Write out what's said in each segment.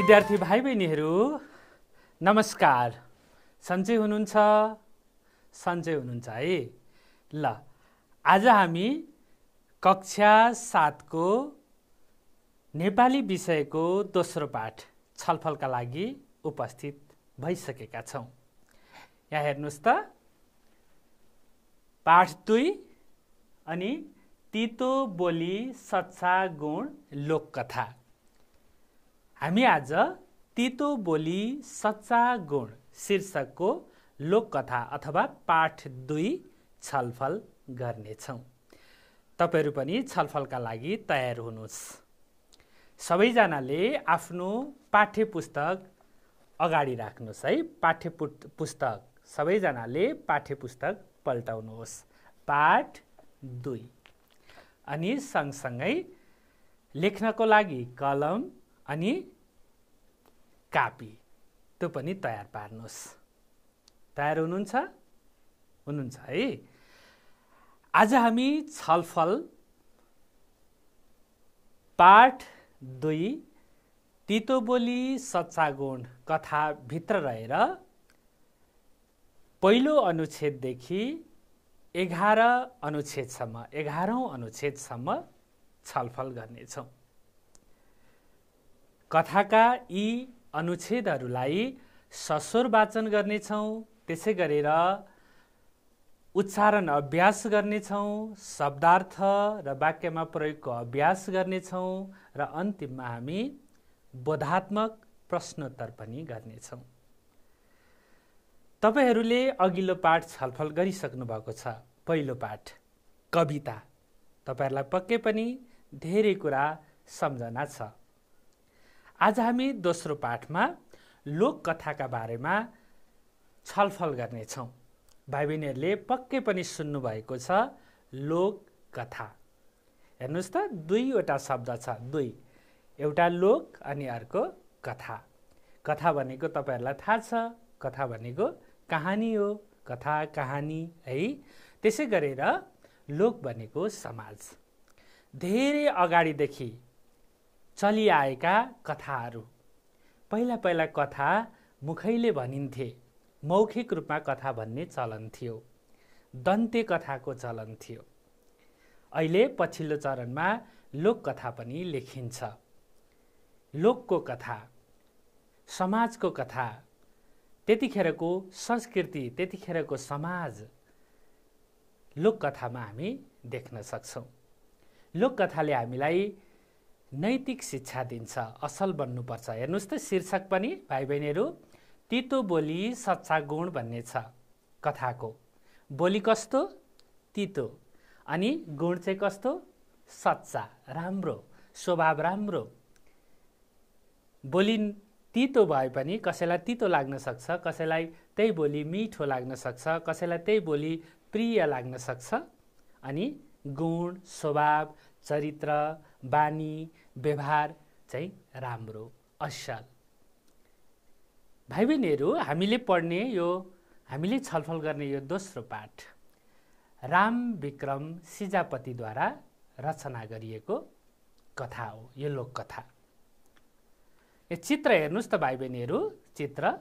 विद्यार्थी भाइ बहिनीहरू नमस्कार सन्चै हुनुहुन्छ सन्चै हुनुहुन्छ है ल आज हामी कक्षा सातको नेपाली विषयको दोस्रो पाठ छलफलका लागि उपस्थित भइसकेका छौँ यहाँ हेर्नुहोस् त पाठ दुई अनि तितो बोली सच्चा गुण लोककथा हामी आज तितो बोली सच्चा गुण शीर्षकको लोककथा अथवा पाठ दुई छलफल गर्नेछौँ तपाईँहरू पनि छलफलका लागि तयार हुनुहोस् सबैजनाले आफ्नो पाठ्य पुस्तक अगाडि राख्नुहोस् है पाठ्य पुस्तक सबैजनाले पाठ्य पुस्तक पल्टाउनुहोस् पाठ दुई अनि सँगसँगै लेख्नको लागि कलम अनि कापी त्यो पनि तयार पार्नुहोस् तयार हुनुहुन्छ हुनुहुन्छ है आज हामी छलफल पाठ दुई गुण कथा कथाभित्र रहेर पहिलो अनुच्छेददेखि एघार अनुच्छेदसम्म एघारौँ अनुच्छेदसम्म छलफल गर्नेछौँ कथाका यी अनुच्छेदहरूलाई सस्वर वाचन गर्नेछौँ त्यसै गरेर उच्चारण अभ्यास गर्नेछौँ शब्दार्थ र वाक्यमा प्रयोगको अभ्यास गर्नेछौँ र अन्तिममा हामी बोधात्मक प्रश्नोत्तर पनि गर्नेछौँ तपाईँहरूले अघिल्लो पाठ छलफल गरिसक्नु भएको छ पहिलो पाठ कविता तपाईँहरूलाई पक्कै पनि धेरै कुरा सम्झना छ आज हामी दोस्रो पाठमा लोककथाका बारेमा छलफल गर्नेछौँ भाइ बहिनीहरूले पक्कै पनि सुन्नुभएको छ लोककथा हेर्नुहोस् त दुईवटा शब्द छ दुई एउटा लोक अनि अर्को कथा कथा भनेको तपाईँहरूलाई थाहा छ कथा भनेको कहानी हो कथा कहानी है त्यसै गरेर लोक भनेको समाज धेरै अगाडिदेखि चलिआएका कथाहरू पहिला पहिला कथा मुखैले भनिन्थे मौखिक रूपमा कथा भन्ने चलन थियो दन्ते कथाको चलन थियो अहिले पछिल्लो चरणमा लोककथा पनि लेखिन्छ लोकको कथा समाजको कथा त्यतिखेरको संस्कृति त्यतिखेरको समाज लोककथामा हामी देख्न सक्छौँ लोककथाले हामीलाई नैतिक शिक्षा दिन्छ असल बन्नुपर्छ हेर्नुहोस् त शीर्षक पनि भाइ बहिनीहरू तितो बोली सच्चा गुण भन्ने छ कथाको बोली कस्तो तितो अनि गुण चाहिँ कस्तो सच्चा राम्रो स्वभाव राम्रो बोली तितो भए पनि कसैलाई तितो लाग्न सक्छ कसैलाई त्यही बोली मिठो लाग्न सक्छ कसैलाई त्यही बोली प्रिय लाग्न सक्छ अनि गुण स्वभाव चरित्र बानी व्यवहार चाहिँ राम्रो असल भाइ बहिनीहरू हामीले पढ्ने यो हामीले छलफल गर्ने यो दोस्रो पाठ राम विक्रम सिजापतिद्वारा रचना गरिएको कथा हो यो लोककथा यो चित्र हेर्नुहोस् त भाइ बहिनीहरू चित्र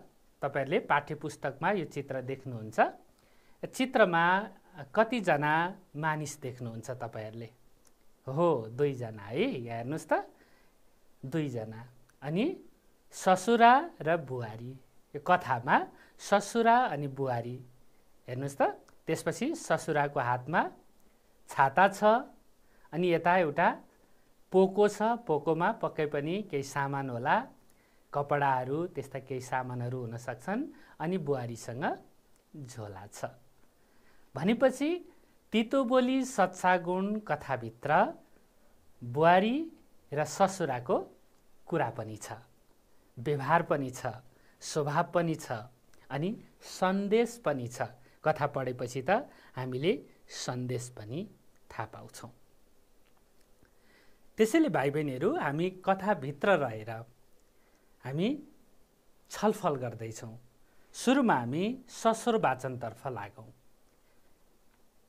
तपाईँहरूले पाठ्य पुस्तकमा यो चित्र देख्नुहुन्छ चित्रमा कतिजना मानिस देख्नुहुन्छ तपाईँहरूले हो दुईजना है यहाँ हेर्नुहोस् त दुईजना अनि ससुरा र बुहारी यो कथामा ससुरा अनि बुहारी हेर्नुहोस् त त्यसपछि ससुराको हातमा छाता छ अनि यता एउटा पोको छ पोकोमा पक्कै पनि केही सामान होला कपडाहरू त्यस्ता केही सामानहरू हुनसक्छन् अनि बुहारीसँग झोला छ भनेपछि तितो बोली सत्सागुण कथाभित्र बुहारी र ससुराको कुरा पनि छ व्यवहार पनि छ स्वभाव पनि छ अनि सन्देश पनि छ कथा पढेपछि त हामीले सन्देश पनि थाहा पाउँछौँ त्यसैले भाइ बहिनीहरू हामी कथाभित्र रहेर हामी छलफल गर्दैछौँ सुरुमा हामी ससुर वाचनतर्फ लागौँ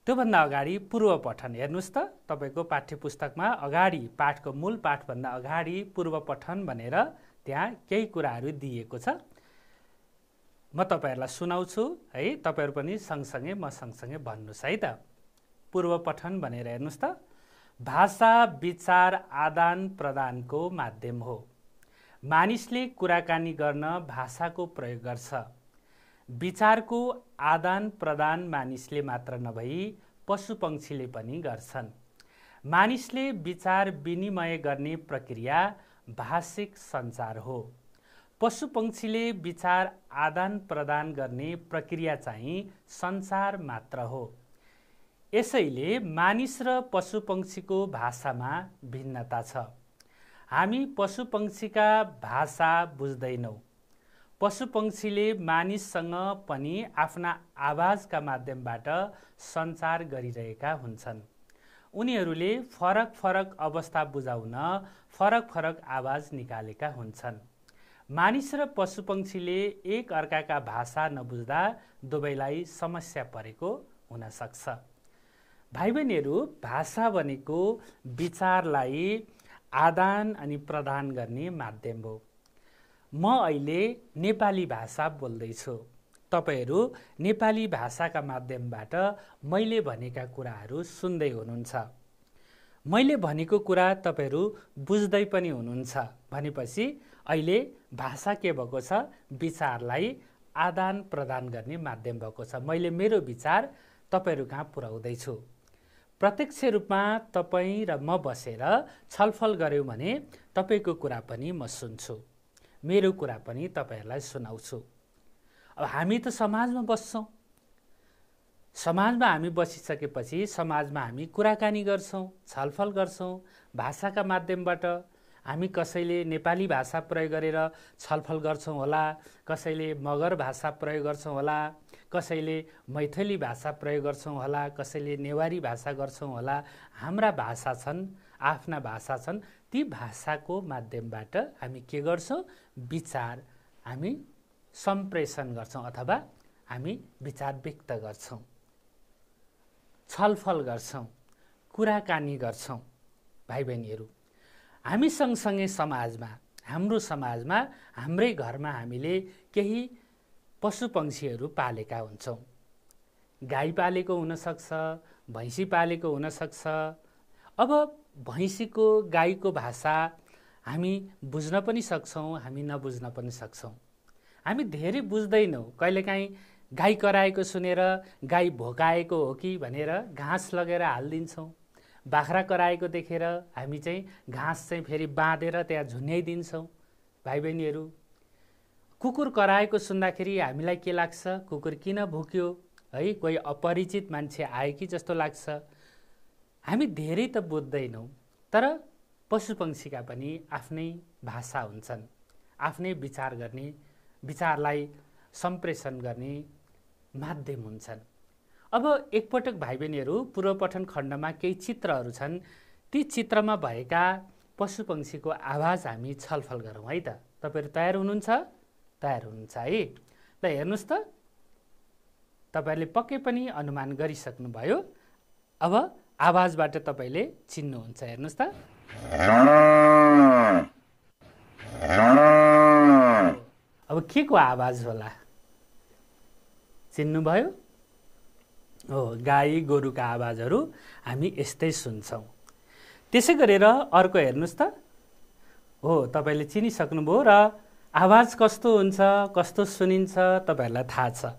त्योभन्दा अगाडि पूर्व पठन हेर्नुहोस् त तपाईँको पाठ्य पुस्तकमा अगाडि पाठको मूल पाठभन्दा अगाडि पूर्व पठन भनेर त्यहाँ केही कुराहरू दिएको छ म तपाईँहरूलाई सुनाउँछु है तपाईँहरू पनि सँगसँगै म सँगसँगै भन्नुहोस् है त पूर्व पठन भनेर हेर्नुहोस् त भाषा विचार आदान प्रदानको माध्यम हो मानिसले कुराकानी गर्न भाषाको प्रयोग गर्छ विचारको आदान प्रदान मानिसले मात्र नभई पशु पक्षीले पनि गर्छन् मानिसले विचार विनिमय गर्ने प्रक्रिया भाषिक सञ्चार हो पशु पक्षीले विचार आदान प्रदान गर्ने प्रक्रिया चाहिँ सञ्चार मात्र हो यसैले मानिस र पशु पक्षीको भाषामा भिन्नता छ हामी पशु पक्षीका भाषा बुझ्दैनौँ पशु पक्षीले मानिससँग पनि आफ्ना आवाजका माध्यमबाट सञ्चार गरिरहेका हुन्छन् उनीहरूले फरक फरक अवस्था बुझाउन फरक फरक आवाज निकालेका हुन्छन् मानिस र पशु पक्षीले एक अर्काका भाषा नबुझ्दा दुवैलाई समस्या परेको हुनसक्छ भाइ बहिनीहरू भाषा भनेको विचारलाई आदान अनि प्रदान गर्ने माध्यम हो म अहिले नेपाली भाषा बोल्दैछु तपाईँहरू नेपाली भाषाका माध्यमबाट मैले भनेका कुराहरू सुन्दै हुनुहुन्छ मैले भनेको कुरा तपाईँहरू बुझ्दै पनि हुनुहुन्छ भनेपछि अहिले भाषा के भएको छ विचारलाई आदान प्रदान गर्ने माध्यम भएको छ मैले मेरो विचार तपाईँहरू कहाँ पुर्याउँदैछु प्रत्यक्ष रूपमा तपाईँ र म बसेर छलफल गऱ्यौँ भने तपाईँको कुरा पनि म सुन्छु मेरो कुरा पनि तपाईँहरूलाई सुनाउँछु अब हामी त समाजमा बस्छौँ समाजमा हामी बसिसकेपछि समाजमा हामी कुराकानी गर्छौँ छलफल गर्छौँ भाषाका माध्यमबाट हामी कसैले नेपाली भाषा प्रयोग गरेर छलफल गर्छौँ होला कसैले मगर भाषा प्रयोग गर्छौँ होला कसैले मैथली भाषा प्रयोग गर्छौँ होला कसैले नेवारी भाषा गर्छौँ होला हाम्रा भाषा छन् आफ्ना भाषा छन् ती भाषाको माध्यमबाट हामी के गर्छौँ विचार हामी सम्प्रेषण गर्छौँ अथवा हामी विचार व्यक्त गर्छौँ छलफल गर्छौँ कुराकानी गर्छौँ भाइ बहिनीहरू हामी सँगसँगै समाजमा हाम्रो समाजमा हाम्रै घरमा हामीले केही पशु पक्षीहरू पालेका हुन्छौँ गाई पालेको हुनसक्छ भैँसी पालेको हुनसक्छ अब भैँसीको गाईको भाषा हामी बुझ्न पनि सक्छौँ हामी नबुझ्न पनि सक्छौँ हामी धेरै बुझ्दैनौँ कहिलेकाहीँ गाई कराएको सुनेर गाई भोकाएको हो कि भनेर घाँस लगेर हालिदिन्छौँ बाख्रा कराएको देखेर हामी चाहिँ घाँस चाहिँ फेरि बाँधेर त्यहाँ झुन्याइदिन्छौँ भाइ बहिनीहरू कुकुर कराएको सुन्दाखेरि हामीलाई के लाग्छ कुकुर किन भुक्यो है कोही अपरिचित मान्छे आए कि जस्तो लाग्छ हामी धेरै त बोज्दैनौँ तर पशु पक्षीका पनि आफ्नै भाषा हुन्छन् आफ्नै विचार गर्ने विचारलाई सम्प्रेषण गर्ने माध्यम हुन्छन् अब एकपटक भाइ बहिनीहरू पूर्वपठन खण्डमा केही चित्रहरू छन् ती चित्रमा भएका पशु पक्षीको आवाज हामी छलफल गरौँ है त तपाईँहरू तयार हुनुहुन्छ तयार हुनुहुन्छ है ल हेर्नुहोस् त तपाईँहरूले पक्कै पनि अनुमान गरिसक्नुभयो अब आवाजबाट तपाईँले चिन्नुहुन्छ हेर्नुहोस् त अब के को आवाज होला चिन्नुभयो हो गाई गोरुका आवाजहरू हामी यस्तै सुन्छौँ त्यसै गरेर अर्को हेर्नुहोस् त हो तपाईँले चिनिसक्नुभयो र आवाज कस्तो हुन्छ कस्तो सुनिन्छ तपाईँहरूलाई थाहा छ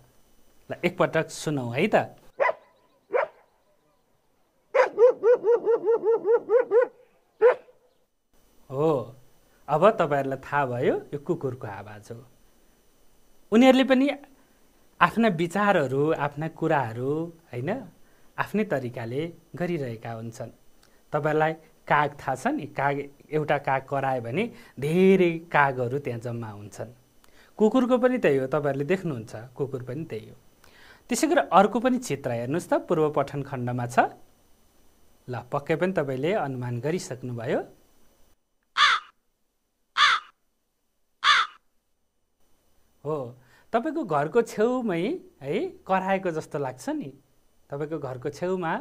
ल एकपटक सुनौ है त हो अब तपाईँहरूलाई थाहा भयो यो कुकुरको आवाज हो उनीहरूले पनि आफ्ना विचारहरू आफ्ना कुराहरू होइन आफ्नै तरिकाले गरिरहेका हुन्छन् तपाईँलाई काग थाहा नि काग एउटा काग करायो भने धेरै कागहरू त्यहाँ जम्मा हुन्छन् कुकुरको पनि त्यही हो तपाईँहरूले देख्नुहुन्छ कुकुर पनि त्यही हो त्यसै गरी अर्को पनि चित्र हेर्नुहोस् त पूर्व पठन खण्डमा छ ल पक्कै पनि तपाईँले अनुमान गरिसक्नुभयो हो तपाईँको घरको छेउमै है कराएको जस्तो लाग्छ नि तपाईँको घरको छेउमा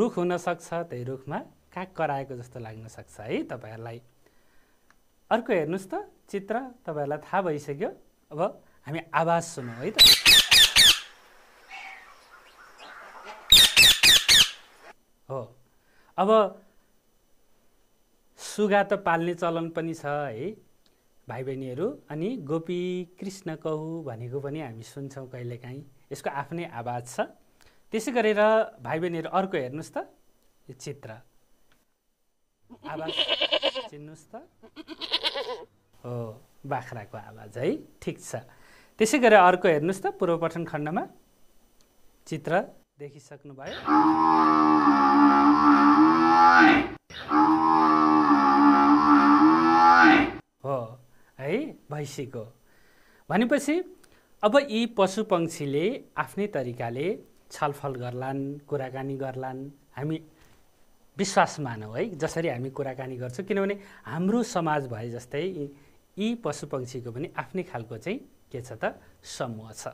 रुख हुनसक्छ त्यही रुखमा काग कराएको जस्तो लाग्न सक्छ है तपाईँहरूलाई अर्को हेर्नुहोस् त चित्र तपाईँहरूलाई थाहा भइसक्यो अब हामी आवाज सुनौँ है त अब सुगा त पाल्ने चलन पनि छ है भाइ बहिनीहरू अनि गोपी कृष्ण कहु भनेको पनि हामी सुन्छौँ कहिलेकाहीँ यसको आफ्नै आवाज छ त्यसै गरेर भाइ बहिनीहरू अर्को हेर्नुहोस् त यो चित्र आवाज चिन्नुहोस् त हो बाख्राको आवाज है ठिक छ त्यसै गरेर अर्को हेर्नुहोस् त पूर्वपठन खण्डमा चित्र देखिसक्नुभयो हो है भैँसीको भनेपछि अब यी पशु पक्षीले आफ्नै तरिकाले छलफल गर्लान् कुराकानी गर्लान् हामी विश्वास मानौँ है जसरी हामी कुराकानी गर्छौँ किनभने हाम्रो समाज भए जस्तै यी पशु पक्षीको पनि आफ्नै खालको चाहिँ के छ त समूह छ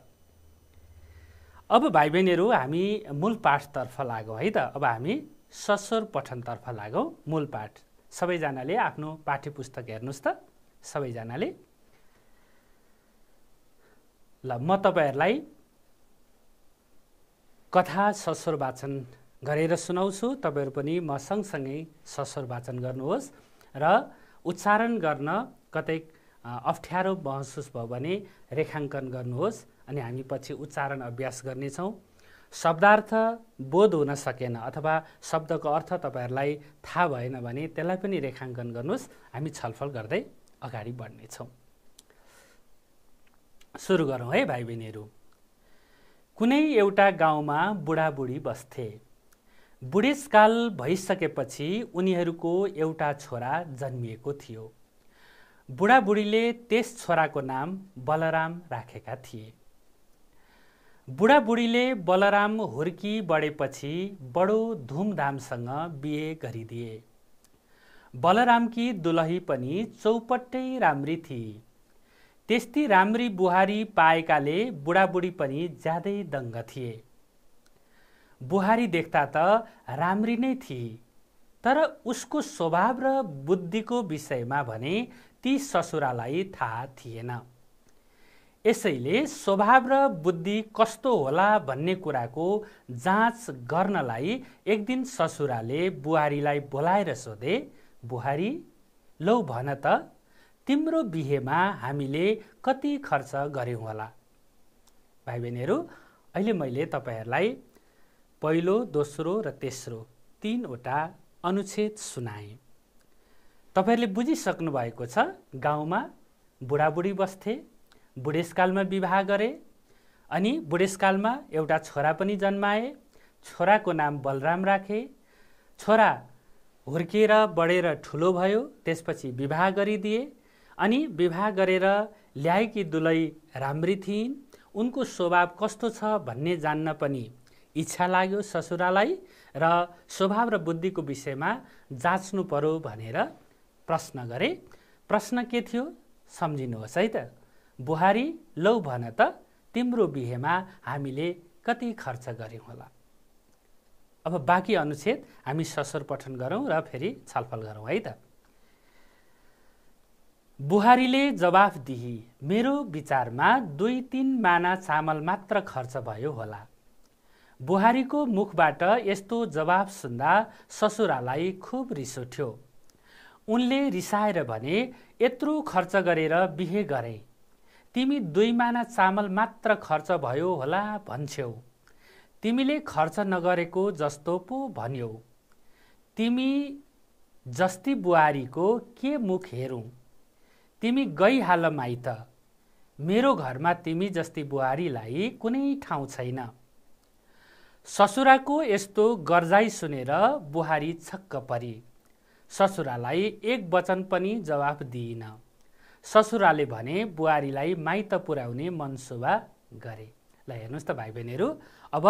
अब भाइ बहिनीहरू हामी मूल पाठतर्फ लाग है त अब हामी सस्वर पठनतर्फ लागौँ मूल पाठ सबैजनाले आफ्नो पाठ्य पुस्तक हेर्नुहोस् त सबैजनाले ल म तपाईँहरूलाई कथा सस्वर वाचन गरेर सुनाउँछु तपाईँहरू पनि म सँगसँगै सस्वर वाचन गर्नुहोस् र उच्चारण गर्न कतै अप्ठ्यारो महसुस भयो भने रेखाङ्कन गर्नुहोस् अनि हामी पछि उच्चारण अभ्यास गर्नेछौँ शब्दार्थ बोध हुन सकेन अथवा शब्दको अर्थ तपाईँहरूलाई थाहा भएन भने त्यसलाई पनि रेखाङ्कन गर्नुहोस् हामी छलफल गर्दै अगाडि बढ्नेछौँ सुरु गरौँ है भाइ बहिनीहरू कुनै एउटा गाउँमा बुढाबुढी बस्थे बुढेसकाल भइसकेपछि उनीहरूको एउटा छोरा जन्मिएको थियो बुढाबुढीले त्यस छोराको नाम बलराम राखेका थिए बुढाबुढीले बलराम हुर्की बढेपछि बडो धुमधामसँग बिहे गरिदिए बलरामकी दुलही पनि चौपट्टै राम्री थिए त्यस्ती राम्री बुहारी पाएकाले बुढाबुढी पनि ज्यादै दङ्ग थिए बुहारी देख्दा त राम्री नै थिए तर उसको स्वभाव र बुद्धिको विषयमा भने ती ससुरालाई थाहा थिएन यसैले स्वभाव र बुद्धि कस्तो होला भन्ने कुराको जाँच गर्नलाई एक दिन ससुराले बुहारीलाई बोलाएर सोधे बुहारी लौ भन त तिम्रो बिहेमा हामीले कति खर्च गऱ्यौँ होला भाइ बहिनीहरू अहिले मैले तपाईँहरूलाई पहिलो दोस्रो र तेस्रो तिनवटा अनुच्छेद सुनाएँ तपाईँहरूले बुझिसक्नु भएको छ गाउँमा बुढाबुढी बस्थे बुढेसकालमा विवाह गरे अनि बुढेसकालमा एउटा छोरा पनि जन्माए छोराको नाम बलराम राखे छोरा हुर्किएर बढेर ठुलो भयो त्यसपछि विवाह गरिदिए अनि विवाह गरेर ल्याएकी दुलै राम्री थिइन् उनको स्वभाव कस्तो छ भन्ने जान्न पनि इच्छा लाग्यो ससुरालाई र स्वभाव र बुद्धिको विषयमा जाँच्नु पर्यो भनेर प्रश्न गरे प्रश्न के थियो सम्झिनुहोस् है त बुहारी लौ भन त तिम्रो बिहेमा हामीले कति खर्च गऱ्यौँ होला अब बाँकी अनुच्छेद हामी ससुर पठन गरौँ र फेरि छलफल गरौँ है त बुहारीले जवाफ दिई मेरो विचारमा दुई तिन माना चामल मात्र खर्च भयो होला बुहारीको मुखबाट यस्तो जवाब सुन्दा ससुरालाई खुब रिस उठ्यो उनले रिसाएर भने यत्रो खर्च गरेर बिहे गरे तिमी दुई माना चामल मात्र खर्च भयो होला भन्छौ तिमीले खर्च नगरेको जस्तो पो भन्यौ तिमी जस्ती बुहारीको के मुख हेरौँ तिमी गइहाल माइत मेरो घरमा तिमी जस्ती बुहारीलाई कुनै ठाउँ छैन ससुराको यस्तो गर्जाइ सुनेर बुहारी छक्क परी ससुरालाई एक वचन पनि जवाफ दिइन ससुराले भने बुहारीलाई माइत पुर्याउने मनसुबा गरे ल हेर्नुहोस् त भाइ बहिनीहरू अब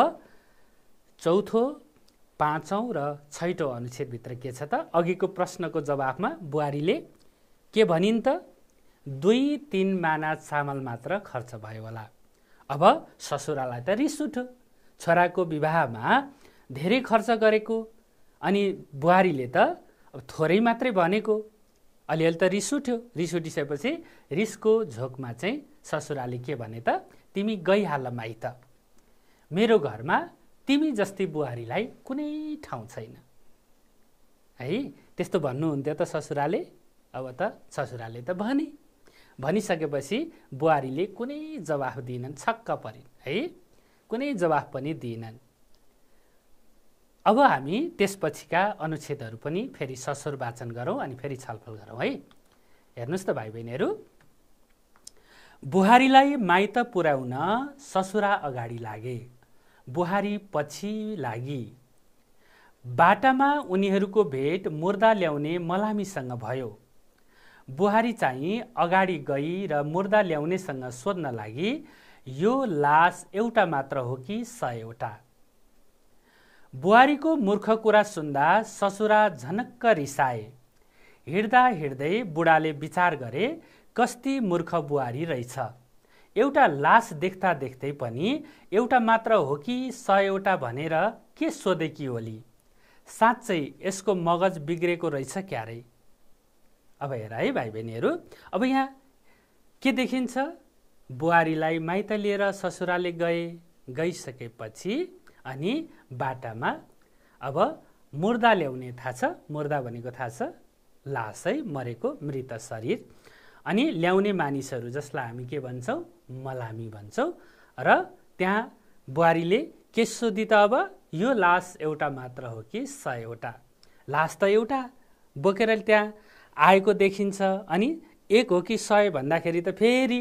चौथो पाँचौँ र छैटौँ अनुच्छेदभित्र के छ त अघिको प्रश्नको जवाफमा बुहारीले के भनिन् त दुई तिन माना चामल मात्र खर्च भयो होला अब ससुरालाई त रिस उठ्यो छोराको विवाहमा धेरै खर्च गरेको अनि बुहारीले त अब थोरै मात्रै भनेको अलिअलि त रिस उठ्यो रिस उठिसकेपछि रिसको झोकमा चाहिँ ससुराले के भने त तिमी गइहाल त मेरो घरमा तिमी जस्तै बुहारीलाई कुनै ठाउँ छैन है त्यस्तो भन्नुहुन्थ्यो त ससुराले अब त ससुराले त भने भनिसकेपछि बुहारीले कुनै जवाफ दिएनन् छक्क परिन् है कुनै जवाफ पनि दिएनन् अब हामी त्यसपछिका अनुच्छेदहरू पनि फेरि ससुर वाचन गरौँ अनि फेरि छलफल गरौँ है हेर्नुहोस् त भाइ बहिनीहरू बुहारीलाई माइत पुर्याउन ससुरा अगाडि लागे बुहारी पछि लागि बाटामा उनीहरूको भेट मुर्दा ल्याउने मलामीसँग भयो बुहारी चाहिँ अगाडि गई र मुर्दा ल्याउनेसँग सोध्न लागि यो लास एउटा मात्र हो कि सयवटा बुहारीको मूर्ख कुरा सुन्दा ससुरा झनक्क रिसाए हिँड्दा हिँड्दै बुढाले विचार गरे कस्ती मूर्ख बुहारी रहेछ एउटा लास देख्दा देख्दै पनि एउटा मात्र हो कि सयवटा भनेर के सोधेकी होली साँच्चै यसको मगज बिग्रेको रहेछ क्यारे अब हेर है भाइ बहिनीहरू अब यहाँ के देखिन्छ बुहारीलाई माइत लिएर ससुराले गए गइसकेपछि अनि बाटामा अब मुर्दा ल्याउने थाहा छ मुर्दा भनेको थाहा छ लास है मरेको मृत शरीर अनि ल्याउने मानिसहरू जसलाई हामी के भन्छौँ मलामी भन्छौँ र त्यहाँ बुहारीले के सोधि त अब यो लास एउटा मात्र हो कि सयवटा लास त एउटा बोकेर त्यहाँ आएको देखिन्छ अनि एक हो कि सय भन्दाखेरि त फेरि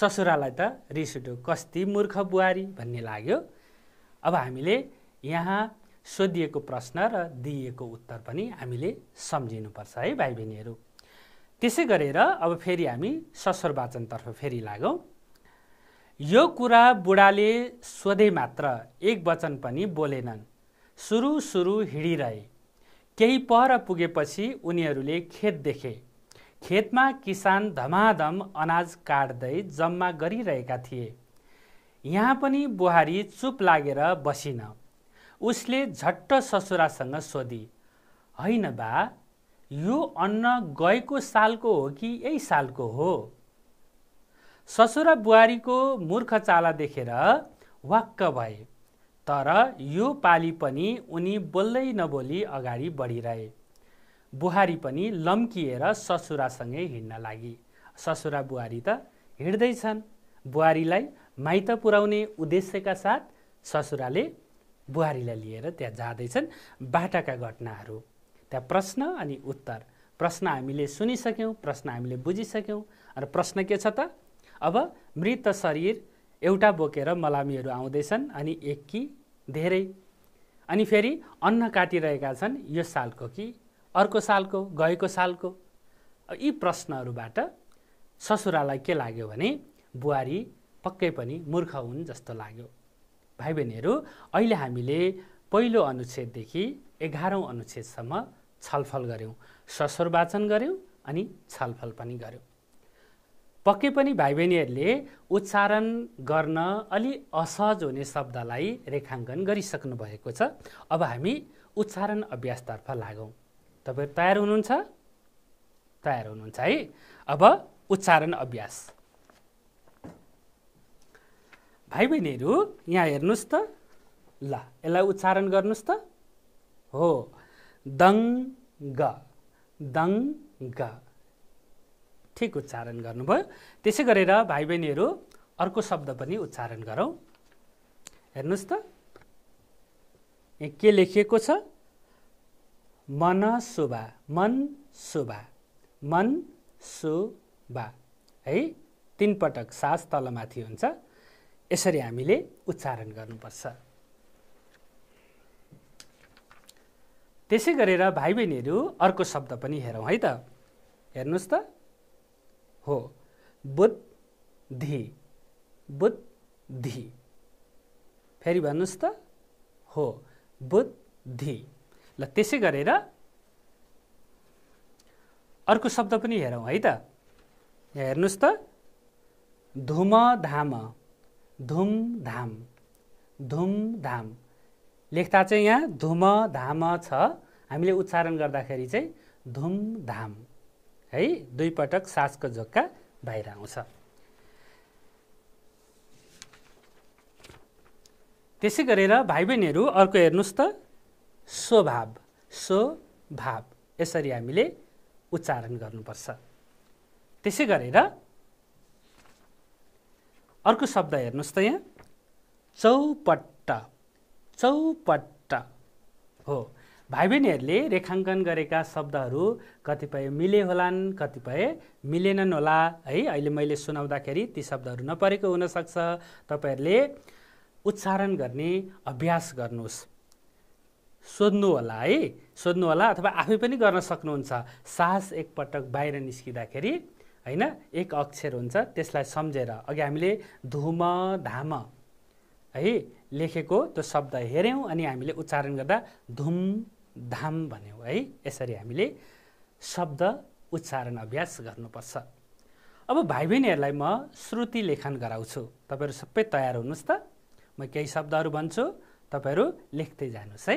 ससुरालाई त रिस उठ्यो कस्ती मूर्ख बुहारी भन्ने लाग्यो अब हामीले यहाँ सोधिएको प्रश्न र दिइएको उत्तर पनि हामीले सम्झिनुपर्छ है भाइ बहिनीहरू त्यसै गरेर अब फेरि हामी ससुर वाचनतर्फ फेरि लागौँ यो कुरा बुढाले सोधे मात्र एक वचन पनि बोलेनन् सुरु सुरु हिँडिरहे केही पहर पुगेपछि उनीहरूले खेत देखे खेतमा किसान धमाधम अनाज काट्दै जम्मा गरिरहेका थिए यहाँ पनि बुहारी चुप लागेर बसिन उसले झट्ट ससुरासँग सोधी होइन बा यो अन्न गएको सालको हो कि यही सालको हो ससुरा बुहारीको मूर्ख चाला देखेर वाक्क भए तर यो पाली पनि उनी बोल्दै नबोली अगाडि बढिरहे बुहारी पनि लम्किएर ससुरासँगै हिँड्न लागि ससुरा बुहारी त हिँड्दैछन् बुहारीलाई माइत पुर्याउने उद्देश्यका साथ ससुराले बुहारीलाई लिएर त्यहाँ जाँदैछन् बाटाका घटनाहरू त्यहाँ प्रश्न अनि उत्तर प्रश्न हामीले सुनिसक्यौँ प्रश्न हामीले बुझिसक्यौँ र प्रश्न के छ त अब मृत शरीर एउटा बोकेर मलामीहरू आउँदैछन् अनि एक कि धेरै अनि फेरि अन्न काटिरहेका छन् यो सालको कि अर्को सालको गएको सालको यी प्रश्नहरूबाट ससुरालाई के लाग्यो भने बुहारी पक्कै पनि मूर्ख हुन् जस्तो लाग्यो भाइ बहिनीहरू अहिले हामीले पहिलो अनुच्छेददेखि एघारौँ अनुच्छेदसम्म छलफल गऱ्यौँ ससुर वाचन गऱ्यौँ अनि छलफल पनि गऱ्यौँ पक्कै पनि भाइ बहिनीहरूले उच्चारण गर्न अलि असहज हुने शब्दलाई रेखाङ्कन गरिसक्नु भएको छ अब हामी उच्चारण अभ्यासतर्फ लागौँ तपाईँ तयार हुनुहुन्छ तयार हुनुहुन्छ है अब उच्चारण अभ्यास भाइ बहिनीहरू यहाँ हेर्नुहोस् त ल यसलाई उच्चारण गर्नुहोस् त हो दङ ग दङ ग ठिक उच्चारण गर्नुभयो त्यसै गरेर भाइ बहिनीहरू अर्को शब्द पनि उच्चारण गरौँ हेर्नुहोस् त यहाँ के लेखिएको छ मन सुबा मन सुबा मन सुबा है पटक सास तलमाथि हुन्छ यसरी हामीले उच्चारण गर्नुपर्छ त्यसै गरेर भाइ बहिनीहरू अर्को शब्द पनि हेरौँ है त हेर्नुहोस् त हो बुद्धि बुद्धि फेरि भन्नुहोस् त हो बुद्धि ल त्यसै गरेर अर्को शब्द पनि हेरौँ है त हेर्नुहोस् त धुम धाम धुम धाम धुम धाम लेख्दा चाहिँ यहाँ धुम धाम छ हामीले उच्चारण गर्दाखेरि चाहिँ धुम धाम है दुईपटक सासको झोक्का बाहिर आउँछ त्यसै गरेर भाइ बहिनीहरू अर्को हेर्नुहोस् त स्वभाव स्वभाव यसरी हामीले उच्चारण गर्नुपर्छ त्यसै गरेर अर्को शब्द हेर्नुहोस् त यहाँ चौपट्टा चौपट्टा हो भाइ बहिनीहरूले रेखाङ्कन गरेका शब्दहरू कतिपय मिले होलान् कतिपय मिलेनन् होला है अहिले मैले सुनाउँदाखेरि ती शब्दहरू नपरेको हुनसक्छ तपाईँहरूले उच्चारण गर्ने अभ्यास गर्नुहोस् सोध्नु होला है सोध्नु होला अथवा आफै पनि गर्न सक्नुहुन्छ सास एकपटक बाहिर निस्किँदाखेरि होइन एक अक्षर हुन्छ त्यसलाई सम्झेर अघि हामीले धुम धाम है लेखेको त्यो शब्द हेऱ्यौँ अनि हामीले उच्चारण गर्दा धुम धाम भन्यौँ है यसरी हामीले शब्द उच्चारण अभ्यास गर्नुपर्छ अब भाइ बहिनीहरूलाई म श्रुति लेखन गराउँछु तपाईँहरू सबै तयार हुनुहोस् त म केही शब्दहरू भन्छु तपाईँहरू लेख्दै जानुहोस् है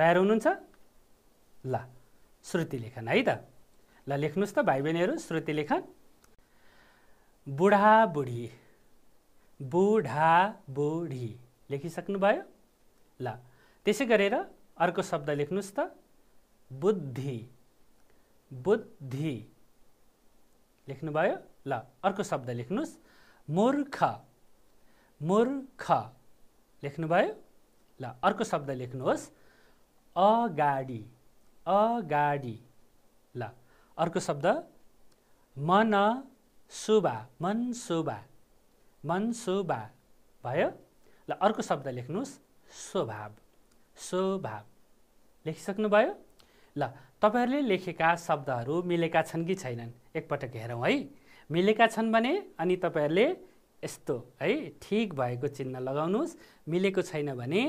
तयार हुनुहुन्छ ल श्रुति लेखन है त ल लेख्नुहोस् त भाइ बहिनीहरू श्रुति लेखन बुढाबुढी बुढाबुढी लेखिसक्नुभयो ल त्यसै गरेर अर्को शब्द लेख्नुहोस् त बुद्धि बुद्धि लेख्नुभयो ल अर्को शब्द लेख्नुहोस् मूर्ख मूर्ख लेख्नुभयो ल अर्को शब्द लेख्नुहोस् अगाडि अगाडि ल अर्को शब्द मन सुबा मन शोभा मन शोभा भयो ल अर्को शब्द लेख्नुहोस् स्वभाव स्वभाव लेखिसक्नुभयो ल तपाईँहरूले लेखेका शब्दहरू मिलेका छन् कि छैनन् एकपटक हेरौँ है मिलेका छन् भने अनि तपाईँहरूले यस्तो है ठिक भएको चिन्ह लगाउनुहोस् मिलेको छैन भने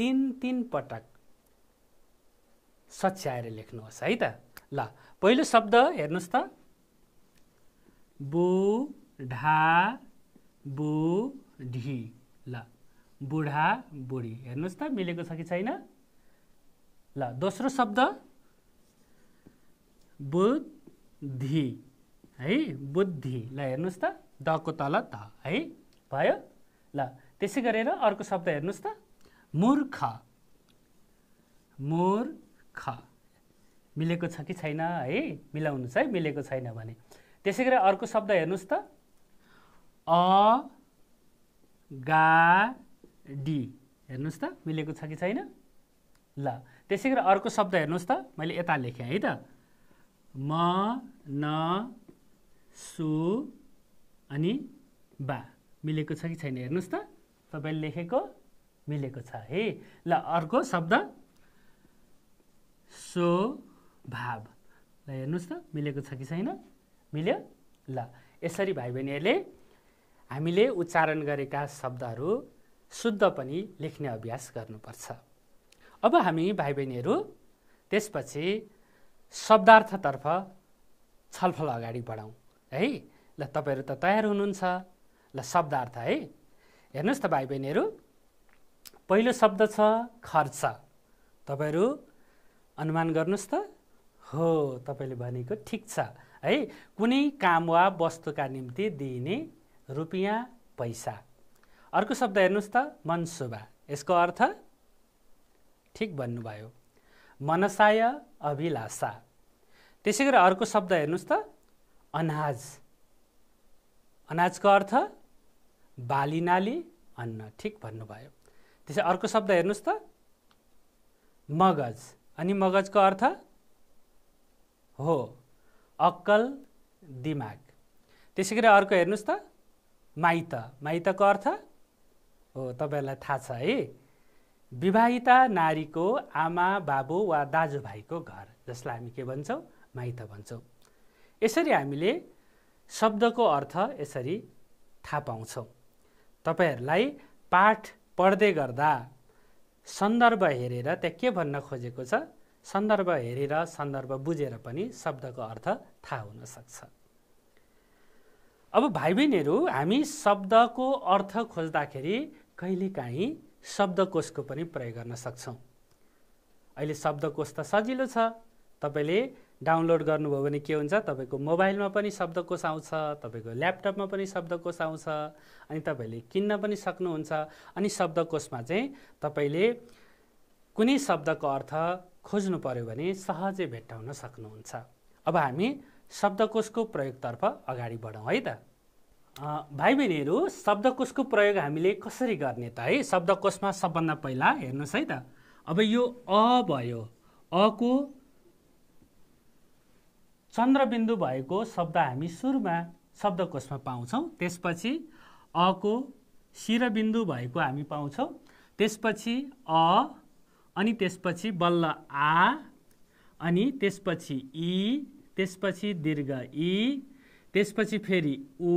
तिन तिन पटक सच्याएर लेख्नुहोस् है त ल पहिलो शब्द हेर्नुहोस् त बुढा बुढी ल बुढा बुढी हेर्नुहोस् त मिलेको छ कि छैन ल दोस्रो शब्द बुद्धि है बुद्धि ल हेर्नुहोस् त दको तल ध है भयो ल त्यसै गरेर अर्को शब्द हेर्नुहोस् त मूर्ख मूर्ख मिलेको छ कि छैन है मिलाउनुहोस् है मिलेको छैन भने त्यसै गरी अर्को शब्द हेर्नुहोस् त अ गा हेर्नुहोस् त मिलेको छ कि छैन ल त्यसै गरी अर्को शब्द हेर्नुहोस् त मैले यता लेखेँ है त म न सु अनि बा मिलेको छ कि छैन हेर्नुहोस् त तपाईँले लेखेको मिलेको छ है ल अर्को शब्द सो भाव ल हेर्नुहोस् त मिलेको छ कि छैन मिल्यो ल यसरी भाइ बहिनीहरूले हामीले उच्चारण गरेका शब्दहरू शुद्ध पनि लेख्ने अभ्यास गर्नुपर्छ अब हामी भाइ बहिनीहरू त्यसपछि शब्दार्थतर्फ छलफल अगाडि बढाउँ है ल तपाईँहरू त तयार हुनुहुन्छ ल शब्दार्थ है हेर्नुहोस् त भाइ बहिनीहरू पहिलो शब्द छ खर्च तपाईँहरू अनुमान गर्नुहोस् त हो तपाईँले भनेको ठिक छ है कुनै काम वा वस्तुका निम्ति दिइने रुपियाँ पैसा अर्को शब्द हेर्नुहोस् त मनसुबा यसको अर्थ ठिक भन्नुभयो मनसाय अभिलाषा त्यसै गरी अर्को शब्द हेर्नुहोस् त अनाज अनाजको अर्थ बाली नाली अन्न ठिक भन्नुभयो त्यसै अर्को शब्द हेर्नुहोस् त मगज अनि मगजको अर्थ हो अक्कल दिमाग त्यसै गरी अर्को हेर्नुहोस् त माइत माइतको अर्थ हो तपाईँहरूलाई थाहा छ है विवाहिता नारीको आमा बाबु वा दाजुभाइको घर जसलाई हामी के भन्छौँ माइत भन्छौँ यसरी हामीले शब्दको अर्थ यसरी थाहा पाउँछौँ तपाईँहरूलाई पाठ पढ्दै गर्दा सन्दर्भ हेरेर त्यहाँ के भन्न खोजेको छ सन्दर्भ हेरेर सन्दर्भ बुझेर पनि शब्दको अर्थ थाहा हुनसक्छ अब भाइ बहिनीहरू हामी शब्दको अर्थ खोज्दाखेरि कहिलेकाहीँ शब्दकोशको पनि प्रयोग गर्न सक्छौँ अहिले शब्दकोश त सजिलो छ तपाईँले डाउनलोड गर्नुभयो भने के हुन्छ तपाईँको मोबाइलमा पनि शब्दकोश आउँछ तपाईँको ल्यापटपमा पनि शब्दकोश आउँछ अनि तपाईँले किन्न पनि सक्नुहुन्छ अनि शब्दकोशमा चाहिँ तपाईँले कुनै शब्दको अर्थ खोज्नु पर्यो भने सहजै भेट्टाउन सक्नुहुन्छ अब हामी शब्दकोशको प्रयोगतर्फ अगाडि बढौँ है त भाइ बहिनीहरू शब्दकोशको प्रयोग हामीले कसरी गर्ने त है शब्दकोशमा सबभन्दा पहिला हेर्नुहोस् है त अब यो अ भयो अको चन्द्रबिन्दु भएको शब्द हामी सुरुमा शब्दकोशमा पाउँछौँ त्यसपछि अको शिरबिन्दु भएको हामी पाउँछौँ त्यसपछि अ अनि त्यसपछि बल्ल आ अनि त्यसपछि इ त्यसपछि दीर्घ इ त्यसपछि फेरि उ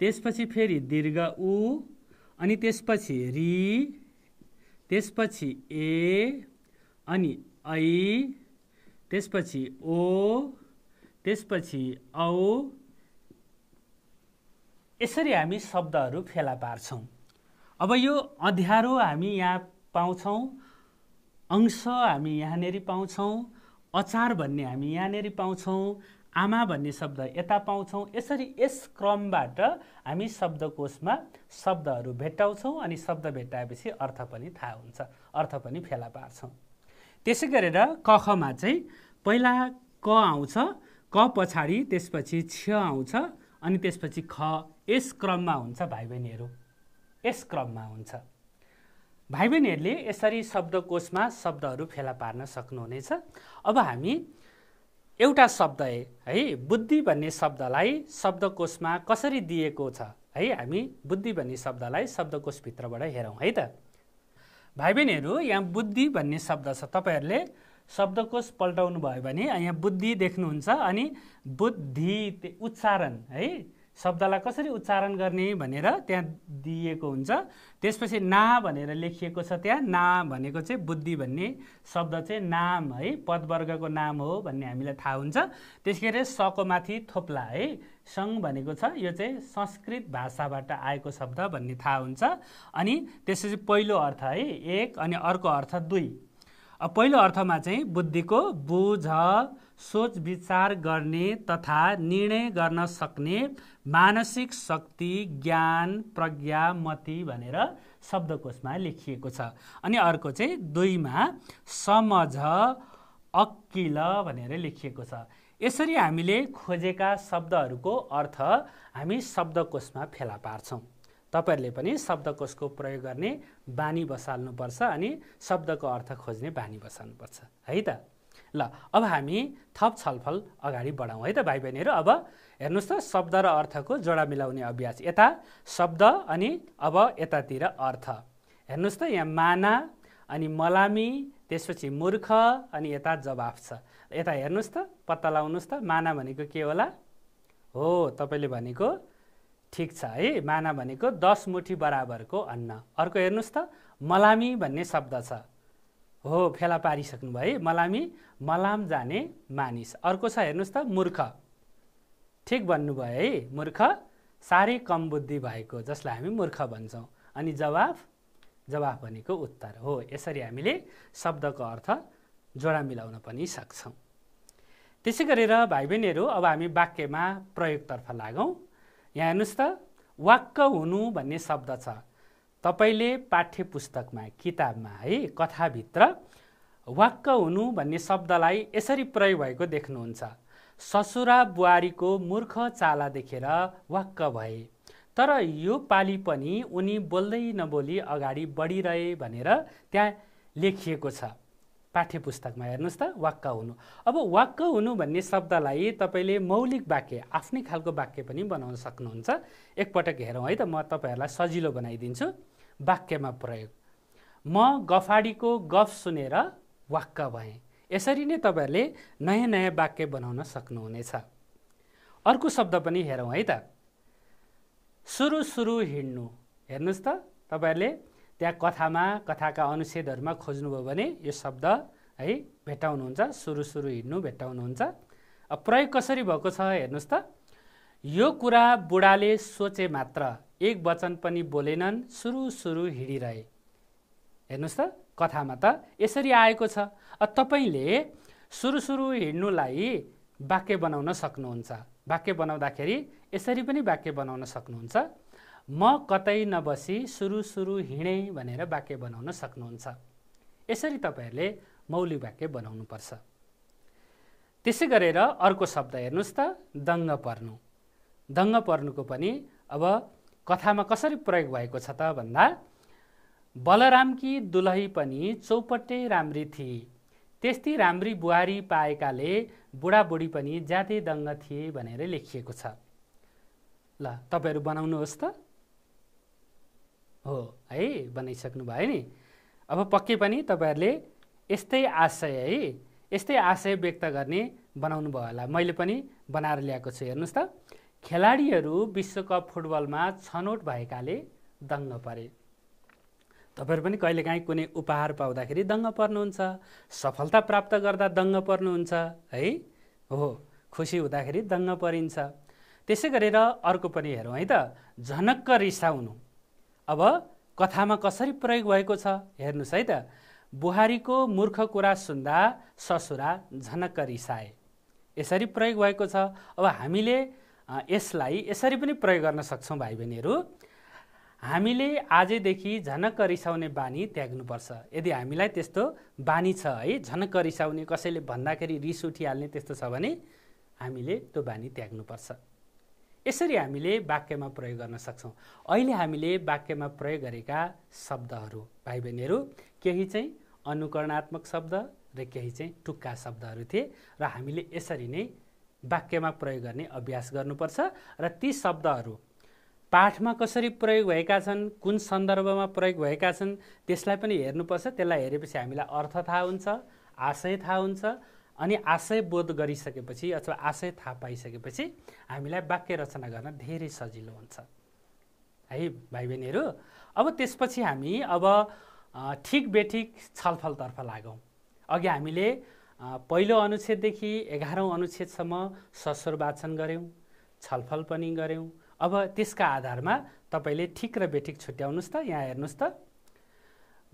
त्यसपछि फेरि दीर्घ उ अनि त्यसपछि रि त्यसपछि ए अनि ऐ त्यसपछि ओ त्यसपछि औ यसरी हामी शब्दहरू फेला पार्छौँ अब यो अध्यारो हामी यहाँ पाउँछौँ अंश हामी यहाँनेरि पाउँछौँ अचार भन्ने हामी यहाँनेरि पाउँछौँ आमा भन्ने शब्द यता पाउँछौँ यसरी यस क्रमबाट हामी शब्दकोशमा शब्दहरू भेट्टाउँछौँ अनि शब्द भेट्टाएपछि अर्थ पनि थाहा हुन्छ अर्थ पनि फेला पार्छौँ त्यसै गरेर कखमा चाहिँ पहिला क आउँछ क पछाडि त्यसपछि छ आउँछ अनि त्यसपछि ख यस क्रममा हुन्छ भाइ बहिनीहरू यस क्रममा हुन्छ भाइ बहिनीहरूले यसरी शब्दकोशमा शब्दहरू फेला पार्न सक्नुहुनेछ अब हामी एउटा शब्द है बुद्धि भन्ने शब्दलाई शब्दकोशमा कसरी दिएको छ है हामी बुद्धि भन्ने शब्दलाई शब्दकोशभित्रबाट हेरौँ है त भाइ बहिनीहरू यहाँ बुद्धि भन्ने शब्द छ तपाईँहरूले शब्दकोश पल्टाउनु भयो भने यहाँ बुद्धि देख्नुहुन्छ अनि बुद्धि उच्चारण है शब्दलाई कसरी उच्चारण गर्ने भनेर त्यहाँ दिएको हुन्छ त्यसपछि ना भनेर लेखिएको छ त्यहाँ ना भनेको चाहिँ बुद्धि भन्ने शब्द चाहिँ नाम है पदवर्गको नाम हो भन्ने हामीलाई थाहा हुन्छ त्यसखेर सको माथि थोप्ला है सङ्घ भनेको छ यो चाहिँ संस्कृत भाषाबाट आएको शब्द भन्ने थाहा हुन्छ अनि त्यसपछि पहिलो अर्थ है एक अनि अर्को अर्थ दुई अब पहिलो अर्थमा चाहिँ बुद्धिको बुझ सोच विचार गर्ने तथा निर्णय गर्न सक्ने मानसिक शक्ति ज्ञान प्रज्ञा मती भनेर शब्दकोशमा लेखिएको छ अनि अर्को चाहिँ दुईमा समझ अक्किल भनेर लेखिएको छ यसरी हामीले खोजेका शब्दहरूको अर्थ हामी शब्दकोशमा फेला पार्छौँ तपाईँहरूले पनि शब्दकोशको प्रयोग गर्ने बानी बसाल्नुपर्छ अनि शब्दको अर्थ खोज्ने बानी बसाल्नुपर्छ है त ल अब हामी थप छलफल अगाडि बढाउँ है त भाइ बहिनीहरू अब हेर्नुहोस् त शब्द र अर्थको जोडा मिलाउने अभ्यास यता शब्द अनि अब यतातिर अर्थ हेर्नुहोस् त यहाँ माना अनि मलामी त्यसपछि मूर्ख अनि यता जवाफ छ यता हेर्नुहोस् त पत्ता लगाउनुहोस् त माना भनेको के होला हो तपाईँले भनेको ठिक छ है माना भनेको दस मुठी बराबरको अन्न अर्को हेर्नुहोस् त मलामी भन्ने शब्द छ हो फेला पारिसक्नु भयो है मलामी मलाम जाने मानिस अर्को छ हेर्नुहोस् त मूर्ख ठिक भन्नुभयो है मूर्ख साह्रै कम बुद्धि भएको जसलाई हामी मूर्ख भन्छौँ अनि जवाफ जवाफ भनेको उत्तर हो यसरी हामीले शब्दको अर्थ जोडा मिलाउन पनि सक्छौँ त्यसै गरेर भाइ बहिनीहरू अब हामी वाक्यमा प्रयोगतर्फ लागौँ यहाँ हेर्नुहोस् त वाक्क हुनु भन्ने शब्द छ तपाईँले पाठ्य पुस्तकमा किताबमा है कथाभित्र वाक्क हुनु भन्ने शब्दलाई यसरी प्रयोग भएको देख्नुहुन्छ ससुरा बुहारीको मूर्ख चाला देखेर वाक्क भए तर यो पाली पनि उनी बोल्दै नबोली अगाडि बढिरहे भनेर त्यहाँ लेखिएको छ पाठ्य पुस्तकमा हेर्नुहोस् त वाक्क हुनु अब वाक्क हुनु भन्ने शब्दलाई तपाईँले मौलिक वाक्य आफ्नै खालको वाक्य पनि बनाउन सक्नुहुन्छ एकपटक हेरौँ है त म तपाईँहरूलाई सजिलो बनाइदिन्छु वाक्यमा प्रयोग म गफाडीको गफ सुनेर वाक्क भएँ यसरी नै तपाईँहरूले नयाँ नयाँ वाक्य बनाउन सक्नुहुनेछ अर्को शब्द पनि हेरौँ है त सुरु सुरु हिँड्नु हेर्नुहोस् त तपाईँहरूले त्यहाँ कथामा कथाका अनुच्छेदहरूमा खोज्नुभयो भने यो शब्द है भेट्टाउनुहुन्छ सुरु सुरु हिँड्नु भेट्टाउनुहुन्छ प्रयोग कसरी भएको छ हेर्नुहोस् त यो कुरा बुढाले सोचे मात्र एक वचन पनि बोलेनन् सुरु सुरु हिँडिरहे हेर्नुहोस् त कथामा त यसरी आएको छ तपाईँले सुरु सुरु हिँड्नुलाई वाक्य बनाउन सक्नुहुन्छ वाक्य बनाउँदाखेरि यसरी पनि वाक्य बनाउन सक्नुहुन्छ म कतै नबसी सुरु सुरु हिँडेँ भनेर वाक्य बनाउन सक्नुहुन्छ यसरी तपाईँहरूले मौलिक वाक्य बनाउनुपर्छ त्यसै गरेर अर्को शब्द हेर्नुहोस् त दङ्ग पर्नु दङ्ग पर्नुको पनि अब कथामा कसरी प्रयोग भएको छ त भन्दा बलरामकी दुलही पनि चौपट्टे राम्री थिए त्यस्तै राम्री बुहारी पाएकाले बुढाबुढी पनि ज्यादै दङ्ग थिए भनेर लेखिएको छ ल तपाईँहरू बनाउनुहोस् त हो है बनाइसक्नु भयो नि अब पक्कै पनि तपाईँहरूले यस्तै आशय है यस्तै आशय व्यक्त गर्ने बनाउनु भयो होला मैले पनि बनाएर ल्याएको छु हेर्नुहोस् त खेलाडीहरू विश्वकप फुटबलमा छनौट भएकाले दङ्ग परे तपाईँहरू पनि कहिलेकाहीँ कुनै उपहार पाउँदाखेरि दङ्ग पर्नुहुन्छ सफलता प्राप्त गर्दा दङ्ग पर्नुहुन्छ है हो खुसी हुँदाखेरि दङ्ग परिन्छ त्यसै गरेर अर्को पनि हेरौँ है त झनक्क रिसाउनु अब कथामा कसरी प्रयोग भएको छ हेर्नुहोस् है त बुहारीको मूर्ख कुरा सुन्दा ससुरा झनक्क रिसाए यसरी प्रयोग भएको छ अब हामीले यसलाई यसरी पनि प्रयोग गर्न सक्छौँ भाइ बहिनीहरू हामीले आजैदेखि झनक्क रिसाउने बानी त्याग्नुपर्छ यदि हामीलाई त्यस्तो बानी छ है झनक्क रिसाउने कसैले भन्दाखेरि रिस उठिहाल्ने त्यस्तो छ भने हामीले त्यो बानी त्याग्नुपर्छ यसरी हामीले वाक्यमा प्रयोग गर्न सक्छौँ अहिले हामीले वाक्यमा प्रयोग गरेका शब्दहरू भाइ बहिनीहरू केही चाहिँ अनुकरणात्मक शब्द र केही चाहिँ टुक्का शब्दहरू थिए र हामीले यसरी नै वाक्यमा प्रयोग गर्ने अभ्यास गर्नुपर्छ र ती शब्दहरू पाठमा कसरी प्रयोग भएका छन् कुन सन्दर्भमा प्रयोग भएका छन् त्यसलाई पनि हेर्नुपर्छ त्यसलाई हेरेपछि हामीलाई अर्थ थाहा हुन्छ आशय थाहा हुन्छ अनि आशय बोध गरिसकेपछि अथवा आशय थाहा पाइसकेपछि हामीलाई वाक्य रचना गर्न धेरै सजिलो हुन्छ है भाइ बहिनीहरू अब त्यसपछि हामी अब ठिक बेठिक छलफलतर्फ लागौँ अघि हामीले पहिलो अनुच्छेददेखि एघारौँ अनुच्छेदसम्म सस्वर वाचन गऱ्यौँ छलफल पनि गऱ्यौँ अब त्यसका आधारमा तपाईँले ठिक र बेठिक छुट्याउनुहोस् त यहाँ हेर्नुहोस् त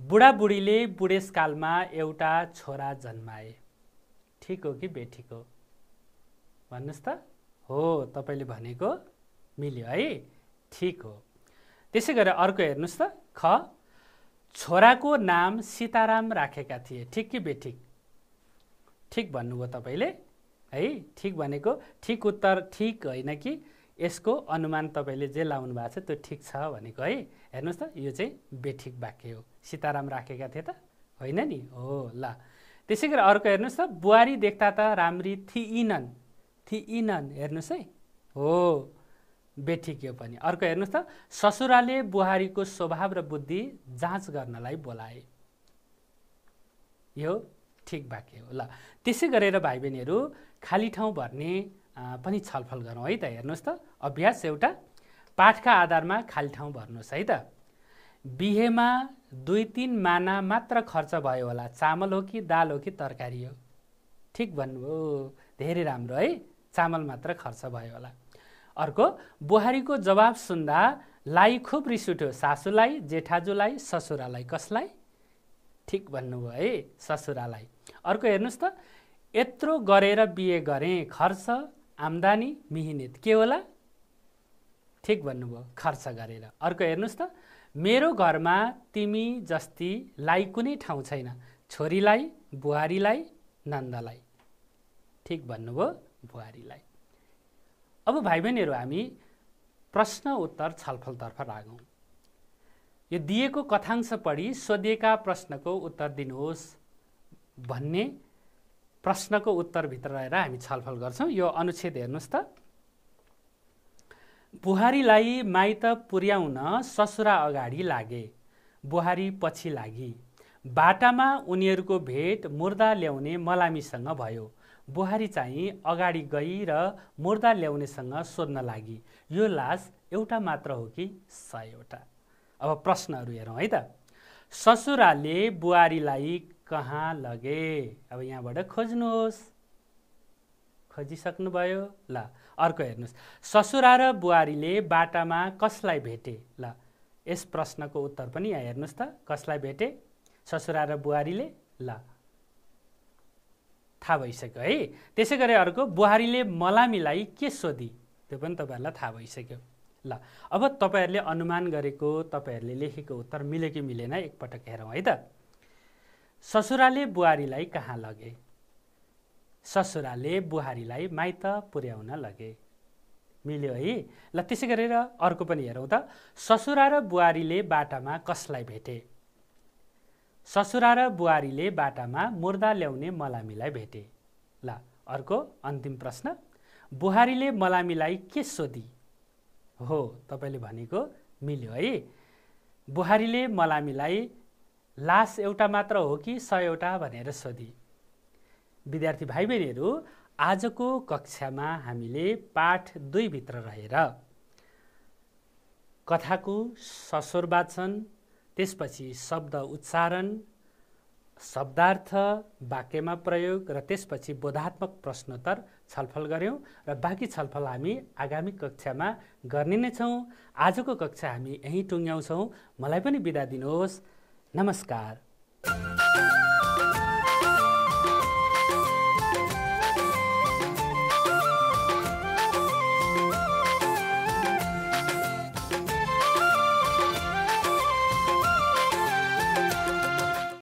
बुढाबुढीले बुढेसकालमा एउटा छोरा जन्माए ठिक हो कि बेठिक हो भन्नुहोस् त हो तपाईँले भनेको मिल्यो है ठिक हो त्यसै गरेर अर्को हेर्नुहोस् त ख छोराको नाम सीताराम राखेका थिए ठिक कि बेठिक ठिक भन्नुभयो तपाईँले है ठिक भनेको ठिक उत्तर ठिक होइन कि यसको अनुमान तपाईँले जे लाउनु भएको छ त्यो ठिक छ भनेको है हेर्नुहोस् त यो चाहिँ बेठिक वाक्य हो सीताराम राखेका थिए त होइन नि हो ल त्यसै गरी अर्को हेर्नुहोस् त बुहारी देख्दा त राम्री थिइनन् थिइनन् हेर्नुहोस् है हो बेठिक यो पनि अर्को हेर्नुहोस् त ससुराले बुहारीको स्वभाव र बुद्धि जाँच गर्नलाई बोलाए यो ठिक वाक्य हो ल त्यसै गरेर भाइ बहिनीहरू खाली ठाउँ भर्ने पनि छलफल गरौँ है त हेर्नुहोस् त अभ्यास एउटा पाठका आधारमा खाली ठाउँ भर्नुहोस् है त बिहेमा दुई तिन माना मात्र खर्च भयो होला चामल हो कि दाल हो कि तरकारी हो ठिक भन्नुभयो धेरै राम्रो है चामल मात्र खर्च भयो होला अर्को बुहारीको जवाब सुन्दा लाई खुब रिस उठ्यो सासूलाई जेठाजुलाई ससुरालाई कसलाई ठिक भन्नुभयो है ससुरालाई अर्को हेर्नुहोस् त यत्रो गरेर बिए गरेँ खर्च आम्दानी मिहिनेत के होला ठिक भन्नुभयो खर्च गरेर अर्को हेर्नुहोस् त मेरो घरमा तिमी जस्तीलाई कुनै ठाउँ छैन छोरीलाई बुहारीलाई नन्दलाई ठिक भन्नुभयो बुहारीलाई अब भाइ बहिनीहरू हामी प्रश्न उत्तर छलफलतर्फ लागौँ यो दिएको कथांश पढी सोधिएका प्रश्नको उत्तर दिनुहोस् भन्ने प्रश्नको उत्तरभित्र रहेर हामी छलफल गर्छौँ यो अनुच्छेद हेर्नुहोस् त बुहारीलाई माइत पुर्याउन ससुरा अगाडि लागे बुहारी पछि लागि बाटामा उनीहरूको भेट मुर्दा ल्याउने मलामीसँग भयो बुहारी चाहिँ अगाडि गई र मुर्दा ल्याउनेसँग सोध्न लागि यो लास एउटा मात्र हो कि सयवटा अब प्रश्नहरू हेरौँ है त ससुराले बुहारीलाई कहाँ लगे अब यहाँबाट खोज्नुहोस् खोजिसक्नुभयो ल अर्को हेर्नुहोस् ससुरा र बुहारीले बाटामा कसलाई भेटे ल यस प्रश्नको उत्तर पनि यहाँ हेर्नुहोस् त कसलाई भेटे ससुरा र बुहारीले ल थाहा भइसक्यो है त्यसै गरी अर्को बुहारीले मलामीलाई के सोधी त्यो पनि तपाईँहरूलाई थाहा भइसक्यो ल अब तपाईँहरूले अनुमान गरेको तपाईँहरूले लेखेको उत्तर मिल्यो कि मिलेन एकपटक हेरौँ है त ससुराले बुहारीलाई कहाँ लगे ससुराले बुहारीलाई माइत पुर्याउन लगे मिल्यो है ल त्यसै गरेर अर्को पनि हेरौँ त ससुरा र बुहारीले बाटामा कसलाई भेटे ससुरा र बुहारीले बाटामा मुर्दा ल्याउने मलामीलाई भेटे ल अर्को अन्तिम प्रश्न बुहारीले मलामीलाई के सोधी हो तपाईँले भनेको मिल्यो है बुहारीले मलामीलाई लास एउटा मात्र हो कि सयवटा भनेर सोधि विद्यार्थी भाइ बहिनीहरू आजको कक्षामा हामीले पाठ दुईभित्र रहेर कथाको ससुर वाचन त्यसपछि शब्द उच्चारण शब्दार्थ वाक्यमा प्रयोग र त्यसपछि बोधात्मक प्रश्नोत्तर छलफल गऱ्यौँ र बाँकी छलफल हामी आगामी कक्षामा गर्ने नै छौँ आजको कक्षा हामी यहीँ टुङ्ग्याउँछौँ मलाई पनि बिदा दिनुहोस् नमस्कार